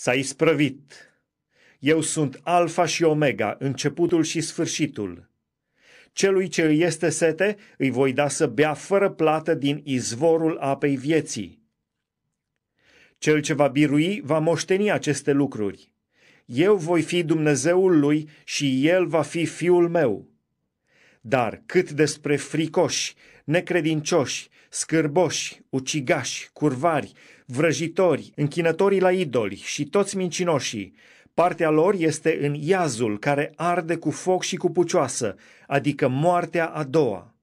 S-a isprăvit. Eu sunt Alfa și Omega, începutul și sfârșitul. Celui ce îi este sete, îi voi da să bea fără plată din izvorul apei vieții. Cel ce va birui va moșteni aceste lucruri. Eu voi fi Dumnezeul lui și el va fi fiul meu. Dar cât despre fricoși, necredincioși, scârboși, ucigași, curvari, vrăjitori, închinătorii la idoli și toți mincinoșii, partea lor este în iazul care arde cu foc și cu pucioasă, adică moartea a doua.